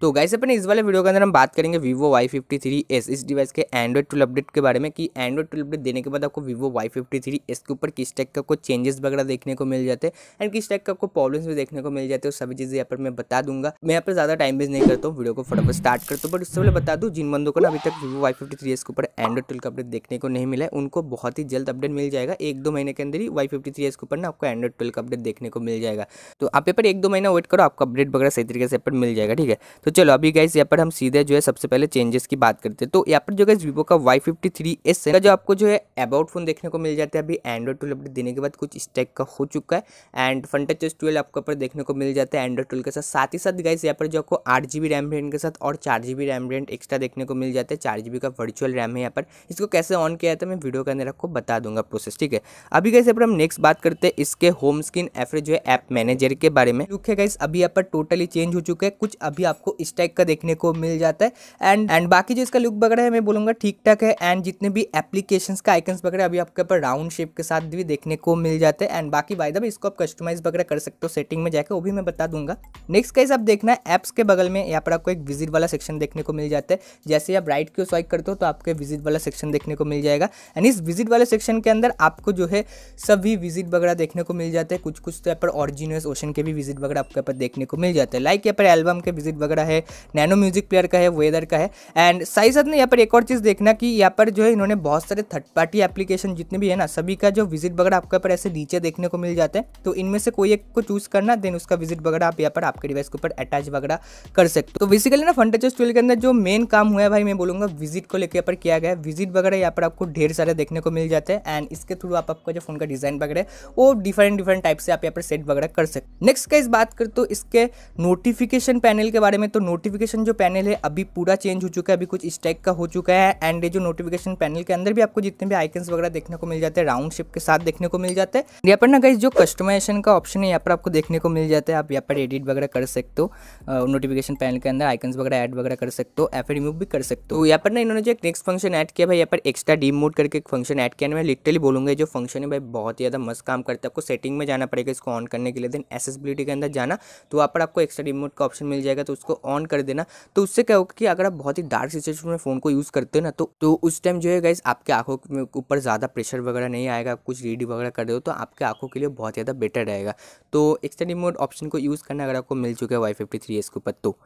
तो गाइस अपने इस वाले वीडियो के अंदर हम बात करेंगे Vivo Y fifty three S इस डिवाइस के एंड्रॉइड टूल अपडेट के बारे में कि एंड्रॉइड टूल अपडेट देने के बाद आपको Vivo Y fifty three S के ऊपर किस टाइप का कोई चेंजेस वगैरह देखने को मिल जाते हैं एंड किस टाइप का आपको प्रॉब्लम्स भी देखने को मिल जाते हैं सभी चीज़ें यहाँ पर मैं बता दूंगा मैं यहाँ पर ज़्यादा टाइम वेस्ट नहीं करता हूँ वीडियो को फटाफट स्टार्ट करता हूँ बट उससे पहले बता दूँ जिन बंदों को ना अभी तक Vivo Y fifty three S के ऊपर एंड्रॉइड टूल का अपडेट देखने को नहीं मिला है उनको बहुत ही जल्द अपडेट मिल जाएगा एक दो महीने के अंदर ही वाई फिफ्टी थ्री एस के ऊपर ना आपको एंड्रॉइड टूल का अपडेट देखने को मिल जाएगा तो आप यहाँ पर एक दो महीना वेट करो आपको अपडेट वगैरह सही तरीके से मिल जाएगा ठीक है तो तो चलो अभी गाइस यहाँ पर हम सीधे जो है सबसे पहले चेंजेस की बात करते हैं तो यहाँ पर जो गाइस वीवो का वाई फिफ्टी थ्री एस है जो आपको जो है अबाउट फोन देखने को मिल जाता है अभी एंड्रॉइड ट्वेल्व अपडेट देने के बाद कुछ स्टेक का हो चुका है एंड फंटेच ट्वेल्व आपको पर देखने को मिल जाता है एंड्रॉइड ट्वेल्व के साथ साथ ही साथ गाइस यहाँ पर जो आपको आठ जी बी रैम रेंट के साथ और चार G B RAM rent extra देखने को मिल जाता है चार जी बी का वर्चुअल रैम है यहाँ पर इसको कैसे ऑन किया जाता है मैं वीडियो के अंदर आपको बता दूंगा प्रोसेस ठीक है अभी गाइस यहाँ पर हम नेक्स्ट बात करते हैं इसके होम स्क्रीन एफ जो है ऐप मैनेजर के बारे में लुक है अभी यहाँ पर टोटली चेंज हो चुका है कुछ अभी आपको इस टाइप का देखने को मिल जाता है एंड एंड बाकी जो इसका लुक वगैरह है मैं बोलूँगा ठीक ठाक है एंड जितने भी एप्लीकेशन का आइकन्स वगैरह अभी आपके ऊपर राउंड शेप के साथ भी देखने को मिल जाते हैं एंड बाकी वायदा भी इसको आप कस्टमाइज वगैरह कर सकते हो सेटिंग में जाकर वो भी मैं बता दूंगा नेक्स्ट का आप देखना है एप्स के बगल में यहाँ पर आपको एक विजिट वाला सेक्शन देखने को मिल जाता है जैसे आप राइट क्यों स्वाइक करते हो तो आपके विजिट वाला सेक्शन देखने को मिल जाएगा एंड इस विजिट वाले सेक्शन के अंदर आपको जो है सभी विजिट वगैरह देखने को मिल जाते हैं कुछ कुछ तो यहाँ पर ओरिजिनल ओशन के भी विजिट वगैरह आपके ऊपर देखने को मिल जाते हैं लाइक यहाँ पर एल्बम के विजिट वगैरह है नैनो म्यूजिक प्लेयर का है वेदर का है एंड साथ ही साथ ना यहाँ पर एक और चीज़ देखना कि यहाँ पर जो है इन्होंने बहुत सारे थर्ड पार्टी एप्लीकेशन जितने भी है ना सभी का जो विजिट वगैरह आपके ऊपर ऐसे नीचे देखने को मिल जाते हैं तो इनमें से कोई एक को चूज करना देन उसका विजिट वगैरह आप यहाँ पर आपके डिवाइस के ऊपर अटैच वगैरह कर सकते हो तो बेसिकली ना फंटेचस ट्वेल्व के अंदर जो मेन काम हुआ है भाई मैं बोलूँगा विजिट को लेकर यहाँ पर किया गया विजिट वगैरह यहाँ पर आपको ढेर सारे देखने को मिल जाते हैं एंड इसके थ्रू आप आपका जो फोन का डिजाइन वगैरह वो डिफरेंट डिफरेंट टाइप से आप यहाँ पर सेट वगैरह कर सकते नेक्स्ट का इस बात कर तो इसके नोटिफिकेशन पैनल के बारे में तो तो नोटिफिकेशन जो पैनल है अभी पूरा चेंज हो चुका है अभी कुछ इस टाइप का हो चुका है एंड ये जो नोटिफिकेशन पैनल के अंदर भी आपको जितने भी आइकन्स वगैरह देखने को मिल जाते हैं राउंड शेप के साथ देखने को मिल जाते हैं यहाँ पर ना गाइज जो कस्टमाइजेशन का ऑप्शन है यहाँ पर आपको देखने को मिल जाता है आप यहाँ पर एडिट वगैरह कर सकते हो नोटिफिकेशन पैनल के अंदर आइकन्स वगैरह एड वगैरह कर सकते हो या फिर रिमूव भी कर सकते हो यहाँ पर ना इन्होंने जो एक नेक्स्ट फंक्शन ऐड किया भाई यहाँ पर एक्स्ट्रा डी मोड करके एक फंक्शन ऐड किया मैं लिटरली बोलूंगा जो फंक्शन है भाई बहुत ही ज़्यादा मस्त काम करता है आपको सेटिंग में जाना पड़ेगा इसको ऑन करने के लिए देन एसेसबिलिटी के अंदर जाना तो वहाँ पर आपको एक्स्ट्रा डी मोड का ऑप्शन मिल जाएगा तो उसको ऑन कर देना तो उससे क्या होगा कि अगर आप बहुत ही डार्क सिचुएशन में फ़ोन को यूज़ करते हो ना तो तो उस टाइम जो है गाइज आपके आंखों के ऊपर ज़्यादा प्रेशर वगैरह नहीं आएगा आप कुछ रीड वगैरह कर रहे हो तो आपके आंखों के लिए बहुत ज़्यादा बेटर रहेगा तो एक्सटेंड मोड ऑप्शन को यूज़ करना अगर आपको मिल चुका है वाई फिफ्टी थ्री एस के ऊपर तो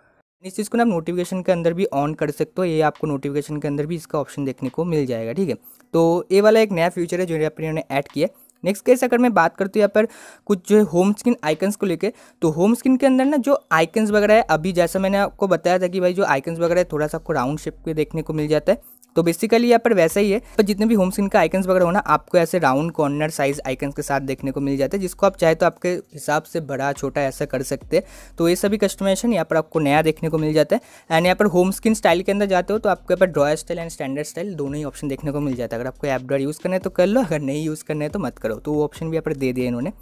इस चीज़ को ना आप नोटिफिकेशन के अंदर भी ऑन कर सकते हो ये आपको नोटिफिकेशन के अंदर भी इसका ऑप्शन देखने को मिल जाएगा ठीक है तो ये वाला एक नया फ्यूचर है जो आपने इन्होंने ऐड किया नेक्स्ट कैसे अगर मैं बात करती हूँ यहाँ पर कुछ जो है होम स्क्रीन आइकन्स को लेकर तो होम स्क्रीन के अंदर ना जो आइकन्स वगैरह है अभी जैसा मैंने आपको बताया था कि भाई जो आइकन्स वगैरह है थोड़ा सा आपको राउंड शेप के देखने को मिल जाता है तो बेसिकली यहाँ पर वैसा ही है पर जितने भी होम स्क्रीन का आइकन्स वगैरह होना आपको ऐसे राउंड कॉर्नर साइज आइकन्स के साथ देखने को मिल जाता है जिसको आप चाहे तो आपके हिसाब से बड़ा छोटा ऐसा कर सकते हैं तो ये सभी कस्टमाइजेशन यहाँ पर आपको नया देखने को मिल जाता है एंड यहाँ पर होम स्क्रीन स्टाइल के अंदर जाते हो तो आपको यहाँ पर draw style and standard style दोनों ही ऑप्शन देखने को मिल जाता है अगर आपको एप ड्रॉ यूज़ करना है तो कर लो अगर नहीं यूज़ करना है तो मत करो तो वो ऑप्शन भी यहाँ पर दे दिए इन्होंने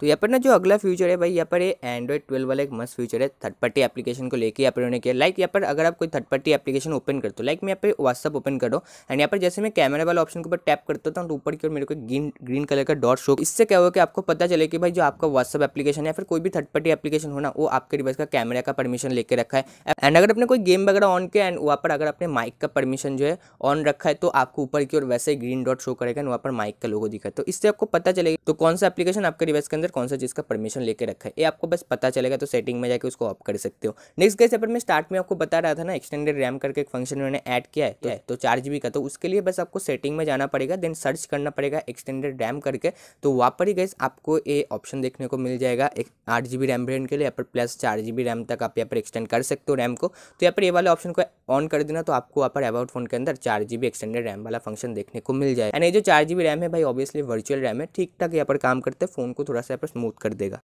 तो यहाँ पर ना जो अगला फ्यूचर है भाई यहाँ पर ये एंड्रॉइड ट्वेल्व वाला एक मस्त फ्यूचर है थर्ड पार्टी एप्लीकेशन को लेकर यहाँ पर उन्होंने किया लाइक यहाँ पर अगर आप कोई थर्ड पार्टी एप्लीकेशन ओपन करते हो लाइक मैं यहाँ पर व्हाट्सअप ओपन करो एंड यहाँ पर जैसे मैं कैमरा वाला ऑप्शन के ऊपर टैप करता था तो ऊपर की ओर मेरे को ग्रीन ग्रीन कलर का डॉट शो इससे क्या हो कि आपको पता चले कि भाई जो आपका व्हाट्सअप एप्लीकेशन है या फिर कोई भी थर्ड पार्टी एप्लीकेशन होना वो आपके डिवाइस का कैमरा का परमिशन लेकर रखा है एंड अगर अपने कोई गेम वगैरह ऑन किया एंड वहाँ पर अगर अपने माइक का परमिशन जो है ऑन रखा है तो आपको ऊपर की ओर वैसे ही ग्रीन डॉट शो करेगा एंड वहाँ पर माइक का लोगो दिखा तो इससे आपको पता चलेगा तो कौन सा एप्लीकेशन आपके डिवाइस के अंदर यूज़र कौन सा जिसका परमिशन लेके रखा है ये आपको बस पता चलेगा तो सेटिंग में जाकर उसको ऑफ कर सकते हो नेक्स्ट गैस यहाँ पर मैं स्टार्ट में आपको बता रहा था ना एक्सटेंडेड रैम करके एक फंक्शन मैंने ऐड किया है तो, तो चार जी का तो उसके लिए बस आपको सेटिंग में जाना पड़ेगा देन सर्च करना पड़ेगा एक्सटेंडेड रैम करके तो वहाँ पर ही गैस आपको ये ऑप्शन देखने को मिल जाएगा एक आठ जी रैम ब्रेन के लिए यहाँ पर प्लस चार जी रैम तक आप यहाँ पर एक्सटेंड कर सकते हो रैम को तो यहाँ पर ये वाले ऑप्शन को ऑन कर देना तो आपको वहाँ पर अबाउट फोन के अंदर चार जी एक्सटेंडेड रैम वाला फंक्शन देखने को मिल जाएगा एंड ये जो चार जी रैम है भाई ऑब्वियसली वर्चुअल रैम है ठीक ठाक यहाँ पर काम करते हैं फोन को थोड़ा सा पर स्मूथ कर देगा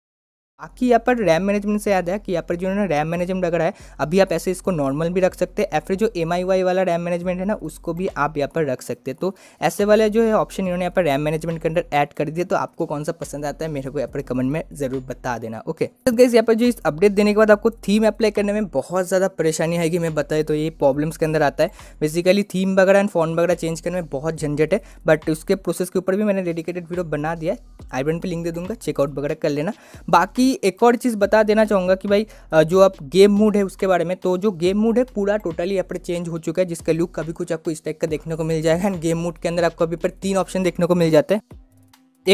बाकी यहाँ पर रैम मैनेजमेंट से याद है कि यहाँ पर जो है ना रैम मैनेजमेंट रहा है अभी आप ऐसे इसको नॉर्मल भी रख सकते हैं या फिर जो एम वाला रैम मैनेजमेंट है ना उसको भी आप यहाँ पर रख सकते हैं तो ऐसे वाले जो है ऑप्शन इन्होंने यहाँ पर रैम मैनेजमेंट के अंदर ऐड कर दिया तो आपको कौन सा पसंद आता है मेरे को यहाँ पर कमेंट में जरूर बता देना ओके तो यहाँ पर जो इस अपडेट देने के बाद आपको थीम अप्लाई करने में बहुत ज़्यादा परेशानी आएगी मैं बताए तो ये प्रॉब्लम्स के अंदर आता है बेसिकली थीम वगैरह एंड फोन वगैरह चेंज करने में बहुत झंझट है बट उसके प्रोसेस के ऊपर भी मैंने डेडिकेटेड वीडियो बना दिया है आईबन पर लिंक दे दूंगा चेकआउट वगैरह कर लेना बाकी अभी एक और चीज़ बता देना चाहूँगा कि भाई जो आप गेम मूड है उसके बारे में तो जो गेम मूड है पूरा टोटली यहाँ पर चेंज हो चुका है जिसका लुक कभी कुछ आपको इस टाइप का देखने को मिल जाएगा एंड गेम मूड के अंदर आपको अभी पर तीन ऑप्शन देखने को मिल जाते हैं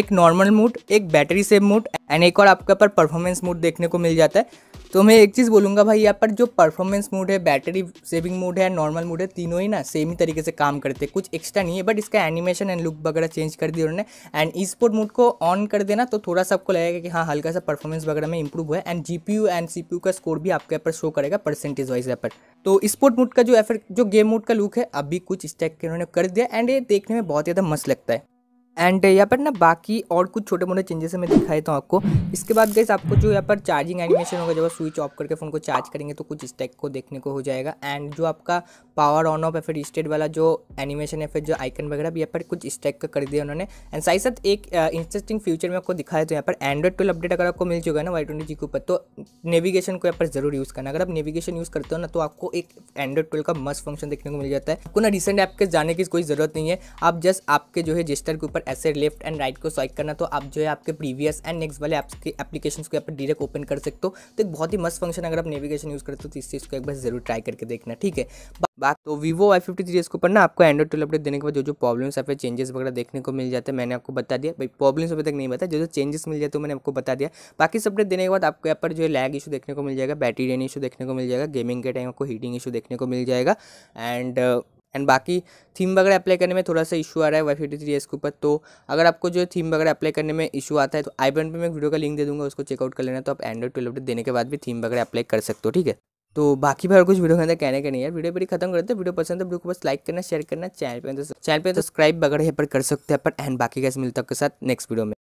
एक नॉर्मल मूड एक बैटरी सेव मूड एंड एक और आपके ऊपर परफॉर्मेंस मूड देखने को मिल जाता है तो मैं एक चीज़ बोलूँगा भाई यहाँ पर जो परफॉर्मेंस मोड है बैटरी सेविंग मोड है नॉर्मल मोड है तीनों ही ना सेम ही तरीके से काम करते हैं कुछ एक्स्ट्रा नहीं है बट इसका एनिमेशन एंड लुक वगैरह चेंज कर दिया उन्होंने एंड ई स्पोर्ट मोड को ऑन कर देना तो थोड़ा सा आपको लगेगा कि हाँ हल्का सा परफॉर्मेंस वगैरह में इंप्रूव हुआ है एंड जी एंड सी का स्कोर भी आपके यहाँ पर शो करेगा परसेंटेज वाइज यहाँ पर तो स्पोर्ट मोड का जो एफर्ट जो गेम मोड का लुक है अभी कुछ स्टैक उन्होंने कर दिया एंड ये देखने में बहुत ज़्यादा मस्त लगता है एंड यहाँ पर ना बाकी और कुछ छोटे मोटे चेंजेस मैं दिखा देता हूँ आपको इसके बाद गैस आपको जो यहाँ पर चार्जिंग एनिमेशन होगा जब आप स्विच ऑफ करके फ़ोन को चार्ज करेंगे तो कुछ स्टेक को देखने को हो जाएगा एंड जो आपका पावर ऑन ऑफ या फिर स्टेट वाला जो एनिमेशन है फिर जो आइकन वगैरह भी यहाँ पर कुछ स्टेक का कर दिया उन्होंने एंड साथ ही साथ एक इंटरेस्टिंग फ्यूचर में आपको दिखाया तो यहाँ पर एंड्रॉइड ट्वेल्व अपडेट अगर आपको मिल चुका ना वाई ट्वेंटी जी के ऊपर तो नेविगेशन को यहाँ पर जरूर यूज़ करना अगर आप नेविगेशन यूज़ करते हो ना तो आपको एक एंड्रॉइड ट्वेल्व का मस्त फंक्शन देखने को मिल जाता है आपको ना रिसेंट ऐप के जाने की कोई ज़रूरत नहीं है आप जस्ट आपके जो है जेस्टर के ऊपर पर ऐसे लेफ्ट एंड राइट को स्वाइप करना तो आप जो है आपके प्रीवियस एंड नेक्स्ट वाले ऐप्स की एप्लीकेशन को यहाँ पर डायरेक्ट ओपन कर सकते हो तो एक बहुत ही मस्त फंक्शन अगर आप नेविगेशन यूज़ करते हो तो इस चीज़ को एक बार जरूर ट्राई करके देखना ठीक है बात तो वीवो वाई फिफ्टी थ्री इसके ऊपर ना आपको एंड्रॉइड ट्वेल्व अपडेट देने के बाद जो जो प्रॉब्लम्स या फिर चेंजेस वगैरह देखने को मिल जाते हैं मैंने आपको बता दिया भाई प्रॉब्लम्स अभी तक नहीं बताया जो जो चेंजेस मिल जाते तो हैं मैंने आपको बता दिया बाकी सब अपडेट देने के बाद आपको यहाँ पर जो है लैग इशू देखने को मिल जाएगा बैटरी रेन इशू देखने को मिल जाएगा गेमिंग के टाइम आपको हीटिंग इशू देखने को मिल जाएगा एंड एंड बाकी थीम वगैरह अप्लाई करने में थोड़ा सा इशू आ रहा है वाई फिफ्टी थ्री एस के ऊपर तो अगर आपको जो थीम वगैरह अप्लाई करने में इशू आता है तो आई बटन पर मैं वीडियो का लिंक दे दूंगा उसको चेकआउट कर लेना तो आप एंड्रॉइड ट्वेल्व अपडेट देने के बाद भी थीम वगैरह अप्लाई कर सकते हो ठीक है तो बाकी भी और कुछ वीडियो के अंदर कहने के नहीं है वीडियो पर खत्म करते हैं वीडियो पसंद है वीडियो तो को बस लाइक करना शेयर करना तो चैनल पर चैनल पर सब्सक्राइब वगैरह यहाँ पर कर सकते हैं पर एंड बाकी कैसे मिलता है आपके साथ नेक्स्ट वीडियो में